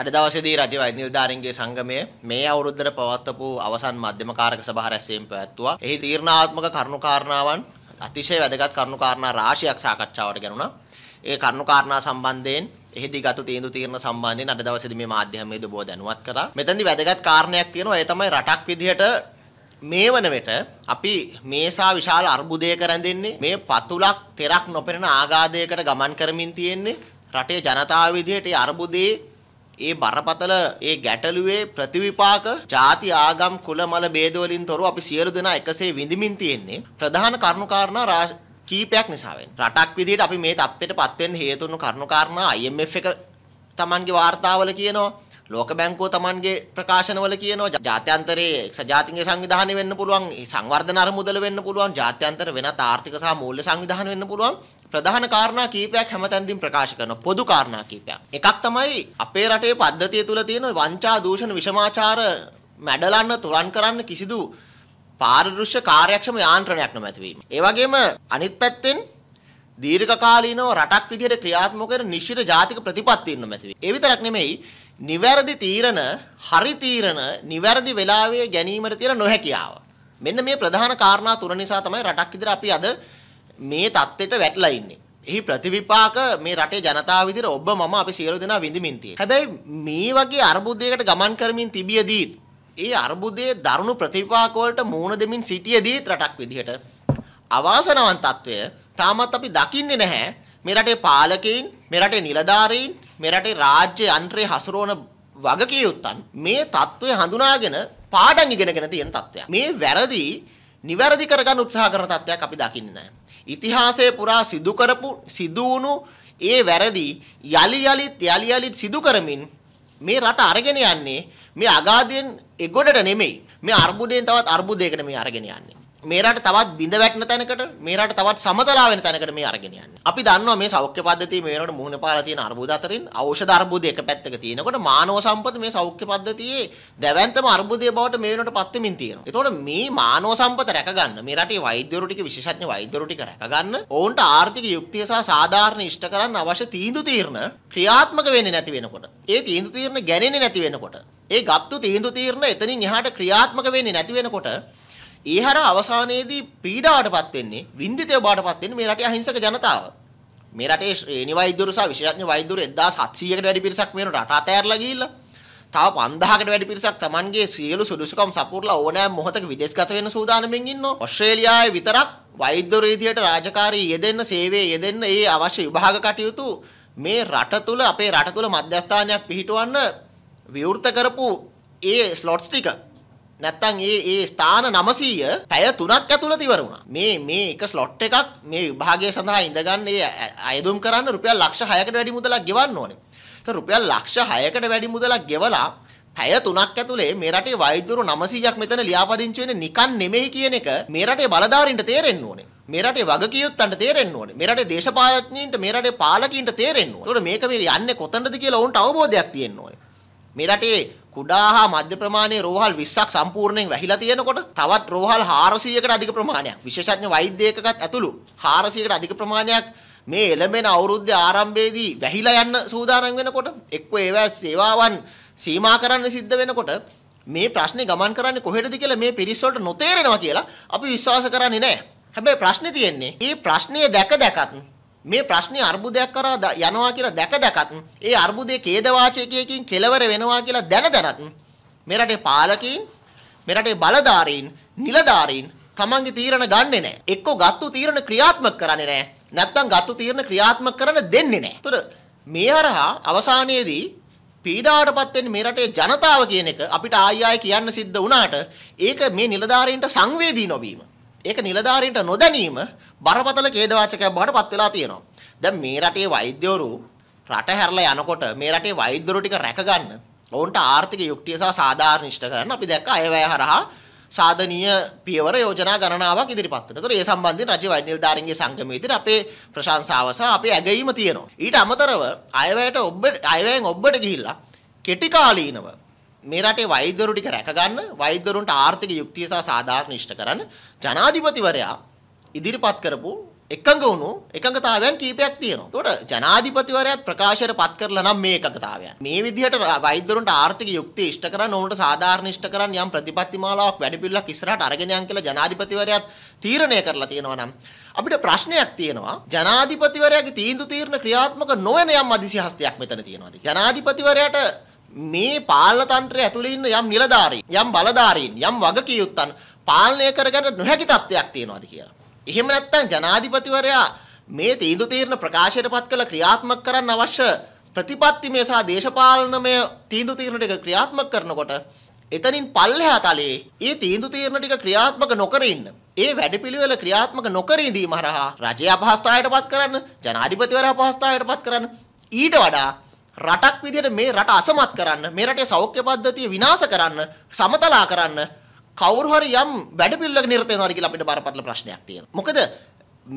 අද දවසේදී රජ වෛද්‍ය නිලධාරීන්ගේ සංගමය මේ අවුරුද්දට පවත්වපු අවසන් මධ්‍යම කාරක සභාව රැස්වීම පැවැත්වුවා. එහි තීරණාත්මක කරුණු කාරණාවන් අතිශය වැදගත් කරුණු කාරණා රාශියක් සාකච්ඡාවට ගැනුණා. ඒ කරුණු කාරණා සම්බන්ධයෙන් එහිදී ගත තීන්දුව තීරණ සම්බන්ධයෙන් අද දවසේදී මේ මාධ්‍යමේද බොහෝ දැනුවත් කළා. මෙතනදී වැදගත් කාරණයක් තියෙනවා. ඒ තමයි රටක් විදිහට මේ වන විට අපි මේසා විශාල අර්බුදයක රැඳෙන්නේ මේ පතුලක් තෙරක් නොපෙනෙන ආගාධයකට ගමන් කරමින් තියෙන්නේ රටේ ජනතාව විදිහට අර්බුදේ ඒ බරපතල ඒ ගැටලුවේ ප්‍රතිවිපාක ಜಾති ආගම් කුල මල ભેද වලින් තොරව අපි සියලු දෙනා එකසේ විඳිමින් තියෙන්නේ ප්‍රධාන කරුණු කාරණා කීපයක් නිසා වෙන. රටක් විදිහට අපි මේ තත්ත්වයට පත් වෙන්න හේතු වුණු කරුණු කාරණා IMF එක Tamange වාර්තාවල කියනවා. ලෝක බැංකුව Tamanගේ ප්‍රකාශනවල කියනවා ජාත්‍යන්තරයේ සජාතික සංවිධානය වෙන්න පුළුවන්, සංවර්ධන අරමුදල වෙන්න පුළුවන්, ජාත්‍යන්තර වෙනත් ආර්ථික සහ මූල්‍ය සංවිධාන වෙන්න පුළුවන්. ප්‍රධාන කාරණා කීපයක් හැමතැනදීම ප්‍රකාශ කරන පොදු කාරණා කීපයක්. එකක් තමයි අපේ රටේ පද්ධතිය තුල තියෙන වංචා දූෂණ විෂමාචාර මැඩලන්න තුරන් කරන්න කිසිදු පාරිදෘශ්‍ය කාර්යක්ෂම යාන්ත්‍රණයක් නොමැතිවීම. ඒ වගේම අනිත් පැත්තෙන් දීර්ඝකාලීනව රටක් විදිහට ක්‍රියාත්මක වෙන නිශ්චිත ජාතික ප්‍රතිපත්තියක් නොමැතිවීම. ඒ විතරක් නෙමෙයි නිවැරදි තීරණ, හරි තීරණ නිවැරදි වෙලාවේ ගැනීමට තියෙන නොහැකියාව. මෙන්න මේ ප්‍රධාන කාරණා තුන නිසා තමයි රටක් ඉදිරිය අපි අද මේ தත්ත්වයට වැටලා ඉන්නේ. එහි ප්‍රතිවිපාක මේ රටේ ජනතාව විදිහට ඔබ මම අපි සියලු දෙනා විඳිමින් තියෙනවා. හැබැයි මේ වගේ අර්බුදයකට ගමන් කරමින් තිබියදී ඒ අර්බුදයේ දරුණු ප්‍රතිවිපාක වලට මුහුණ දෙමින් සිටියදී රටක් විදිහට අවාසනාවන්තත්වය තාමත් අපි දකින්නේ නැහැ. මේ රටේ පාලකයින්, මේ රටේ නිලධාරීන්, මේ රටේ රාජ්‍ය යන්ත්‍රයේ හසුරවන වගකියුත්තන් මේ தત્ත්වය හඳුනාගෙන පාඩම් ඉගෙනගෙන තියෙන தත්වයක්. මේ වැරදි නිවැරදි කරගන්න උත්සාහ කරන தත්වයක් අපි දකින්නේ නැහැ. ඉතිහාසයේ පුරා සිදු කරපු සිදු වුණු ඒ වැරදි යලි යලිත් යලි යලිත් සිදු කරමින් මේ රට අරගෙන යන්නේ මේ අගාධයෙන් එගොඩට නෙමෙයි. මේ අර්බුදයෙන් තවත් අර්බුදයකට මේ අරගෙන යන්නේ. මේරට තවත් බිඳ වැටෙන තැනකට මේරට තවත් සමතලා වෙන තැනකට මේ අරගෙන යන්නේ. අපි දන්නවා මේ සෞඛ්‍ය පද්ධතිය මේ වෙනකොට මුහුණ පාලා තියෙන අර්බුද අතරින් ඖෂධ අර්බුද එක පැත්තක තියෙනකොට මානව සම්පත මේ සෞඛ්‍ය පද්ධතියේ දැවැන්තම අර්බුදය බවට මේ වෙනකොට පත් වෙමින් තියෙනවා. ඒතකොට මේ මානව සම්පත රැකගන්න මේ රටේ වෛද්‍යවරු ටික විශේෂඥ වෛද්‍යවරු ටික රැකගන්න ඔවුන්ට ආර්ථික යුක්තිය සහ සාධාරණ ඉෂ්ට කරන්න අවශ්‍ය තීන්දුව තීරණ ක්‍රියාත්මක වෙන්නේ නැති වෙනකොට ඒ තීන්දුව තීරණ ගැනෙන්නේ නැති වෙනකොට ඒ ගත්තු තීන්දුව තීරණ එතනින් එහාට ක්‍රියාත්මක වෙන්නේ නැති වෙනකොට ඒ හරහා අවසානයේදී පීඩාවටපත් වෙන්නේ විඳිතය බාටපත් වෙන්නේ මේ රටේ අහිංසක ජනතාව. මේ රටේ ශ්‍රේණි වෛද්‍යවරු සහ විශේෂඥ වෛද්‍යවරු 1700කට වැඩි පිරිසක් මේ රට අතහැරලා ගිහිල්ලා තව 5000කට වැඩි පිරිසක් Tamanගේ සියලු සුදුසුකම් සපුරලා ඕනෑම මොහොතක විදේශගත වෙන්න සූදානමින් ඉන්නවා. ඕස්ට්‍රේලියාවේ විතරක් වෛද්‍යවරු විදියට රාජකාරී යෙදෙන්න, සේවයේ යෙදෙන්න, ඒ අවශ්‍ය විභාග කටයුතු මේ රට තුල අපේ රට තුල මධ්‍යස්ථානයක් පිහිටවන්න විවෘත කරපු ඒ ස්ලොට්ස් ටික නැත්තම් ඒ ඒ ස්ථාන 900 පැය 3ක් ඇතුළත ඉවර වුණා. මේ මේ එක ස්ලොට් එකක් මේ විභාගය සඳහා ඉඳගන්න ඒ අයදුම් කරන්න රුපියල් ලක්ෂ 6කට වැඩි මුදලක් ගෙවන්න ඕනේ. ඒතර රුපියල් ලක්ෂ 6කට වැඩි මුදලක් ගෙවලා පැය 3ක් ඇතුලේ මේ රටේ වෛද්‍යවරු 900ක් මෙතන ලියාපදිංචි වෙන්නේ නිකන් නෙමෙයි කියන එක මේ රටේ බලධාරීන්ට තේරෙන්න ඕනේ. මේ රටේ වගකියුත්තන්ට තේරෙන්න ඕනේ. මේ රටේ දේශපාලඥයින්ට මේ රටේ පාලකින්ට තේරෙන්න ඕනේ. ඒතකොට මේක මේ යන්නේ කොතනද කියලා ඔවුන්ට අවබෝධයක් තියෙන්න ඕනේ. මේ රටේ කුඩා හා මධ්‍ය ප්‍රමාණයේ රෝහල් 20ක් සම්පූර්ණයෙන් වැහිලා තියෙනකොට තවත් රෝහල් 400කට අධික ප්‍රමාණයක් විශේෂඥ වෛද්‍ය එකකත් ඇතුළු 400කට අධික ප්‍රමාණයක් මේ එළඹෙන අවුරුද්දේ ආරම්භයේදී වැහිලා යන්න සූදානම් වෙනකොට එක්ක ඒවා සේවාවන් සීමා කරන්න සිද්ධ වෙනකොට මේ ප්‍රශ්නේ ගමන් කරන්නේ කොහෙටද කියලා මේ පිරිස් වලට නොතේරෙනවා කියලා අපි විශ්වාස කරන්නේ නැහැ. හැබැයි ප්‍රශ්නේ තියෙන්නේ මේ ප්‍රශ්නේ දැක දැකත් මේ ප්‍රශ්නේ අර්බුදයක් කරා යනවා කියලා දැක දැකත් ඒ අර්බුදයේ ඛේද වාචකයකින් කෙලවර වෙනවා කියලා දැන දැනත් මේ රටේ පාලකීන් මේ රටේ බලධාරීන් නිලධාරීන් තමන්ගේ තීරණ ගන්නෙ නෑ එක්කෝ ගත්තු තීරණ ක්‍රියාත්මක කරන්නේ නෑ නැත්තම් ගත්තු තීරණ ක්‍රියාත්මක කරන්න දෙන්නේ නෑ ඒතර මේ හරහා අවසානයේදී පීඩාවටපත් වෙන්නේ මේ රටේ ජනතාව කියන එක අපිට ආයි ආයි කියන්න සිද්ධ වුණාට ඒක මේ නිලධාරීන්ට සංවේදී නොවීම ඒක නිලධාරීන්ට නොදැනීම බරපතල ඛේදවාචකයක් බවට පත් වෙලා තියෙනවා. දැන් මේ රටේ වෛද්‍යවරු රට හැරලා යනකොට මේ රටේ වෛද්‍යවරු ටික රැකගන්න ඔවුන්ට ආර්ථික යුක්තිය සහ සාධාරණීෂ්ඨ කරන්න අපි දැක්ක අයවැය හරහා සාධනීය පියවර යෝජනා ගණනාවක් ඉදිරිපත් වෙනවා. ඒතර ඒ සම්බන්ධයෙන් රජ වෛද්‍ය නිලධාරීන්ගේ සංගමයේදී අපේ ප්‍රශංසාව සහ අපේ ඇගයීම තියෙනවා. ඊට අමතරව අයවැයට ඔබ අයවැයෙන් ඔබට ගිහිල්ලා කෙටි කාලීනව මේ රටේ වෛද්‍යවරු ටික රැකගන්න වෛද්‍යවරුන්ට ආර්ථික යුක්තිය සහ සාධාරණීෂ්ඨ කරන්න ජනාධිපතිවරයා ඉදිරිපත් කරපු එකඟ වුණු එකඟතාවයන් කීපයක් තියෙනවා. එතකොට ජනාධිපතිවරයාත් ප්‍රකාශයට පත් කරලා නම් මේ එකඟතාවයන්. මේ විදිහට වෛද්‍යවරුන්ට ආර්ථික යුක්ති ඉෂ්ට කරන්න ඕනට සාධාරණ ඉෂ්ට කරන්න යම් ප්‍රතිපත්ති මාලාවක් වැඩපිළිවෙලක් ඉස්සරහට අරගෙන යන් කියලා ජනාධිපතිවරයාත් තීරණය කරලා තියෙනවා නම් අපිට ප්‍රශ්නයක් තියෙනවා ජනාධිපතිවරයාගේ තීන්දුව තීරණ ක්‍රියාත්මක නොවන යම් අදිසිහස්තයක් මෙතන තියෙනවාද? ජනාධිපතිවරයාට මේ පාලන තන්ත්‍රය ඇතුළේ ඉන්න යම් නිලධාරීන්, යම් බලධාරීන්, යම් වගකීම් යුත්තන් පාලනය කරගන්න නොහැකි තත්ත්වයක් තියෙනවාද කියලා. එහෙම නැත්නම් ජනාධිපතිවරයා මේ තීන්දුව තීරණ ප්‍රකාශයටපත් කළ ක්‍රියාත්මක කරන්න අවශ්‍ය ප්‍රතිපත්තිමය සහ දේශපාලනමය තීන්දුව තීරණ ටික ක්‍රියාත්මක කරනකොට එතනින් පල්ලෙහා තලයේ ඒ තීන්දුව තීරණ ටික ක්‍රියාත්මක නොකර ඉන්න ඒ වැඩපිළිවෙල ක්‍රියාත්මක නොකර ඉඳීම හරහා රජය අපහස්තාවයටපත් කරන්න ජනාධිපතිවරයා අපහස්තාවයටපත් කරන්න ඊට වඩා රටක් විදිහට මේ රට අසමත් කරන්න මේ රටේ සෞඛ්‍ය පද්ධතිය විනාශ කරන්න සමතලා කරන්න කවුරු හරි යම් වැඩ පිළිවෙලක නිරත වෙනවාද කියලා අපිට බරපතල ප්‍රශ්නයක් තියෙනවා. මොකද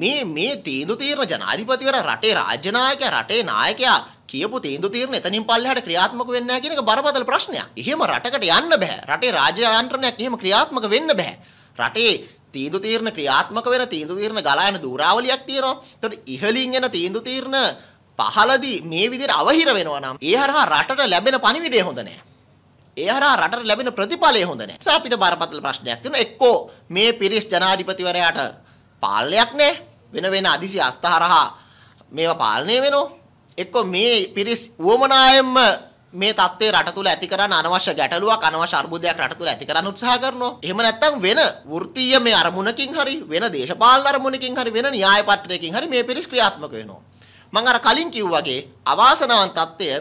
මේ මේ තීන්දුව తీරන ජනාධිපතිවරයා රටේ රාජ්‍ය නායකයා රටේ නායකයා කියපු තීන්දුව తీරන එතනින් පල්ලෙහාට ක්‍රියාත්මක වෙන්නේ නැහැ කියන එක බරපතල ප්‍රශ්නයක්. එහෙම රටකට යන්න බෑ. රටේ රාජ්‍ය යන්ත්‍රණයක් එහෙම ක්‍රියාත්මක වෙන්න බෑ. රටේ තීන්දුව తీරන ක්‍රියාත්මක වෙන තීන්දුව తీරන ගලා යන දූරාවලියක් තියෙනවා. ඒකට ඉහළින් එන තීන්දුව తీරන පහළදී මේ විදිහට අවහිර වෙනවා නම් ඒ හරහා රටට ලැබෙන පණිවිඩය හොඳ නෑ. ඒ හරහා රටට ලැබෙන ප්‍රතිඵලය හොඳ නැහැ. නිසා අපිට බරපතල ප්‍රශ්නයක් තියෙනවා. එක්කෝ මේ පිරිස් ජනාධිපතිවරයාට පාලනයක් නැහැ. වෙන වෙන අදිසි අස්තහරහා මේවා පාලනය වෙනවා. එක්කෝ මේ පිරිස් උවමනායෙන්ම මේ தත්ත්වේ රට තුල ඇති කරන අනවශ්‍ය ගැටලුවක් අනවශ්‍ය අර්බුදයක් රට තුල ඇති කරන්න උත්සාහ කරනවා. එහෙම නැත්නම් වෙන වෘත්තීය මේ අරමුණකින් හරි වෙන දේශපාලන අරමුණකින් හරි වෙන න්‍යාය පත්‍රයකින් හරි මේ පිරිස් ක්‍රියාත්මක වෙනවා. මම අර කලින් කිව්වාගේ අවාසනාවන්ත தත්ත්වය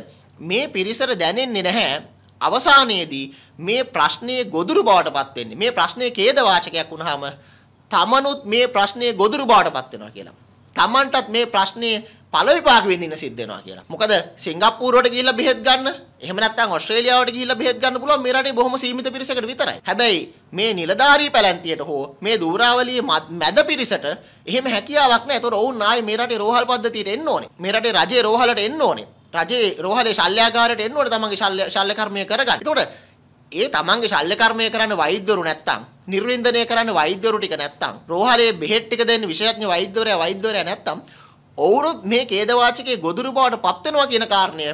මේ පිරිසට දැනෙන්නේ නැහැ අවසානයේදී මේ ප්‍රශ්නේ ගොදුරු බවටපත් වෙන්නේ. මේ ප්‍රශ්නේ ඛේද වාචකයක් වුණාම තමනුත් මේ ප්‍රශ්නේ ගොදුරු බවටපත් වෙනවා කියලා. තමන්ටත් මේ ප්‍රශ්නේ පළ විපාක විඳින්න සිද්ධ වෙනවා කියලා. මොකද සිංගප්පූරුවට ගිහිල්ලා බෙහෙත් ගන්න, එහෙම නැත්නම් ඕස්ට්‍රේලියාවට ගිහිල්ලා බෙහෙත් ගන්න පුළුවන් මේ රටේ බොහොම සීමිත පිරිසකට විතරයි. හැබැයි මේ නිලධාරී පැලැන්තියට හෝ මේ දූරාවලියේ මැද පිරිසට එහෙම හැකියාවක් නැහැ. ඒතකොට ඔවුන් ආයේ මේ රටේ රෝහල් පද්ධතියට එන්න ඕනේ. මේ රටේ රජයේ රෝහලට එන්න ඕනේ. රජේ රෝහලේ ශල්‍යකාරයට එන්නකොට තමන්ගේ ශල්‍ය ශල්‍ය කර්මය කරගන්න. එතකොට ඒ තමන්ගේ ශල්‍ය කර්මය කරන්න වෛද්‍යවරු නැත්තම් නිර්වින්දනය කරන්න වෛද්‍යවරු ටික නැත්තම් රෝහලේ බෙහෙත් ටික දෙන්න විශේෂඥ වෛද්‍යවරයා වෛද්‍යවරයා නැත්තම් ඔවුනුත් මේ ඛේදවාචකයේ ගොදුරු බවට පත් වෙනවා කියන කාරණය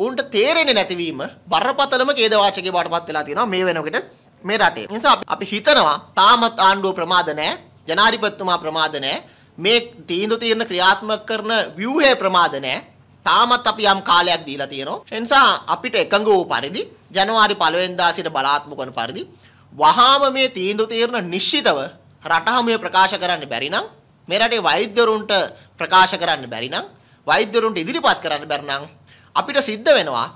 ඔවුන්ට තේරෙන්නේ නැතිවීම බරපතලම ඛේදවාචකයේ බවට පත් වෙලා තියෙනවා මේ වෙනකොට මේ රටේ. නිසා අපි හිතනවා තාමත් ආණ්ඩුව ප්‍රමාද නැහැ, ජනාධිපතිතුමා ප්‍රමාද නැහැ, මේ තීන්දුව తీරන ක්‍රියාත්මක කරන ව්‍යුහය ප්‍රමාද නැහැ. තාමත් අපි යම් කාලයක් දීලා තියෙනවා. ඒ නිසා අපිට එකඟ වූ පරිදි ජනවාරි 1 වෙනිදා සිට බලාත්මක වන පරිදි වහාම මේ තීන්දුව තීරණ නිශ්චිතව රටහමුවේ ප්‍රකාශ කරන්න බැරි නම් මේ රටේ වෛද්‍යවරුන්ට ප්‍රකාශ කරන්න බැරි නම් වෛද්‍යවරුන්ට ඉදිරිපත් කරන්න බැරි නම් අපිට සිද්ධ වෙනවා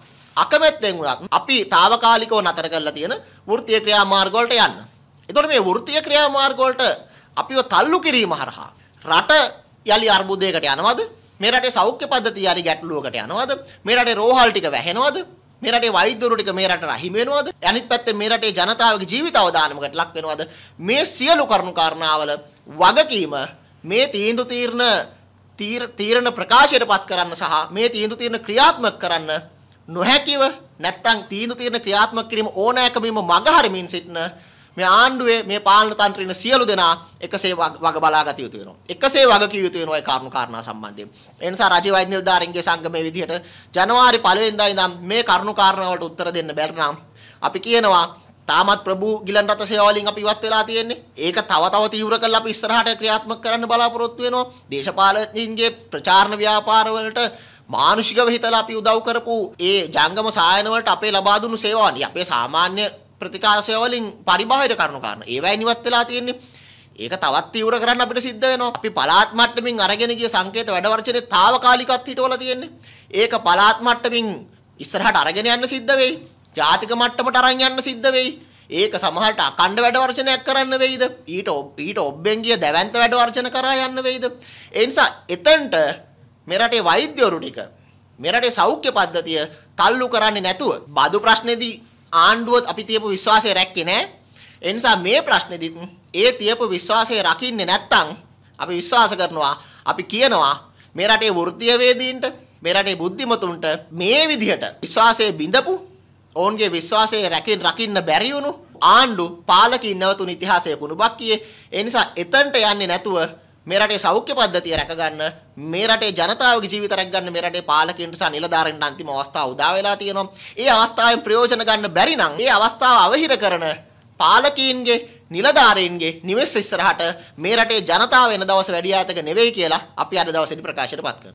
අකමැත්තෙන් වුණත් අපි తాවකාලිකව නතර කරලා තියෙන වෘත්තීය ක්‍රියාමාර්ග වලට යන්න. එතකොට මේ වෘත්තීය ක්‍රියාමාර්ග වලට අපිව තල්ලු කිරීම හරහා රට යලි අර්බුදයකට යනවද? මේ රටේ සෞඛ්‍ය පද්ධතිය හරි ගැටලුවකට යනවද? මේ රටේ රෝහල් ටික වැහෙනවද? මේ රටේ වෛද්‍යවරු ටික මේ රටට අහිමි වෙනවද? අනිත් පැත්තේ මේ රටේ ජනතාවගේ ජීවිත අවදානමකට ලක් වෙනවද? මේ සියලු කරුණු කාරණාවල වගකීම මේ තීන්දුව තීරණ තීරණ ප්‍රකාශයට පත් කරන්න සහ මේ තීන්දුව තීරණ ක්‍රියාත්මක කරන්න නොහැකිව නැත්තම් තීන්දුව තීරණ ක්‍රියාත්මක කිරීම ඕනෑකමීම මගහරමින් සිටින මේ ආණ්ඩුවේ මේ පාලන තන්ත්‍රයේ ඉන්න සියලු දෙනා එකසේ වග බලා ගත යුතු වෙනවා. එකසේ වග කිය යුතු වෙනවා ඒ කාරණා කාරණා සංබන්ධයෙන්. ඒ නිසා රජ වෛද්‍ය නිලධාරීන්ගේ සංගමයේ විදිහට ජනවාරි 1 වෙනිදා ඉඳන් මේ කරුණු කාරණා වලට උත්තර දෙන්න බැරි නම් අපි කියනවා තාමත් ප්‍රභූ ගිලන් රත සේවාවලින් අපි ඉවත් වෙලා තියෙන්නේ. ඒක තව තව තීව්‍ර කරලා අපි ඉස්සරහට ක්‍රියාත්මක කරන්න බලාපොරොත්තු වෙනවා. දේශපාලනඥයින්ගේ ප්‍රචාරණ ව්‍යාපාර වලට මානුෂිකව හිතලා අපි උදව් කරපු ඒ ජංගම සායන වලට අපේ ලබා දුන්නු සේවාවනි අපේ සාමාන්‍ය ප්‍රතිකාශය වලින් පරිබාහිර කරනු කාරණා. ඒවයි නිවත් වෙලා තියෙන්නේ. ඒක තවත් තීව්‍ර කරන්න අපිට සිද්ධ වෙනවා. අපි පලාත් මට්ටමින් අරගෙන ගිය සංකේත වැඩ වර්ජනේ తాවකාලිකවත් හිටවලා තියෙන්නේ. ඒක පලාත් මට්ටමින් ඉස්සරහට අරගෙන යන්න සිද්ධ වෙයි. ජාතික මට්ටමට අරන් යන්න සිද්ධ වෙයි. ඒක සමහරට අකණ්ඩ වැඩ වර්ජනයක් කරන්න වෙයිද? ඊට ඊට ඔබ්බෙන් ගිය දැවැන්ත වැඩ වර්ජන කරා යන්න වෙයිද? ඒ නිසා එතෙන්ට මෙරටේ වෛද්‍යවරු ටික මෙරටේ සෞඛ්‍ය පද්ධතිය තල්ලු කරන්නේ නැතුව බදු ප්‍රශ්නේදී ආණ්ඩුවත් අපි තියපු විශ්වාසය රැක්කේ නෑ. ඒ නිසා මේ ප්‍රශ්නේදීත් ඒ තියපු විශ්වාසය රකින්නේ නැත්තම් අපි විශ්වාස කරනවා අපි කියනවා මේ රටේ වෘත්තීයවේදීන්ට මේ රටේ බුද්ධිමතුන්ට මේ විදිහට විශ්වාසයේ බිඳපු ඔවුන්ගේ විශ්වාසයේ රැකින් රකින්න බැරි ආණ්ඩු පාලකින් නැවතුණු ඉතිහාසයේ කුණුබක්කියේ ඒ නිසා එතනට යන්නේ නැතුව මේ රටේ සෞඛ්‍ය පද්ධතිය රැකගන්න මේ රටේ ජනතාවගේ ජීවිත රැකගන්න මේ රටේ පාලකයන්ට සහ නිලධාරීන්ට අන්තිම අවස්ථාව උදා වෙලා තියෙනවා. ඒ අවස්ථාවෙන් ප්‍රයෝජන ගන්න බැරි නම් ඒ අවස්ථාව අවහිර කරන පාලකීන්ගේ නිලධාරීන්ගේ නිවෙස් ඉස්සරහට මේ රටේ ජනතාව වෙන දවස වැඩි ආතක නෙවෙයි කියලා අපි අද දවසේදී ප්‍රකාශයට පත් කරනවා.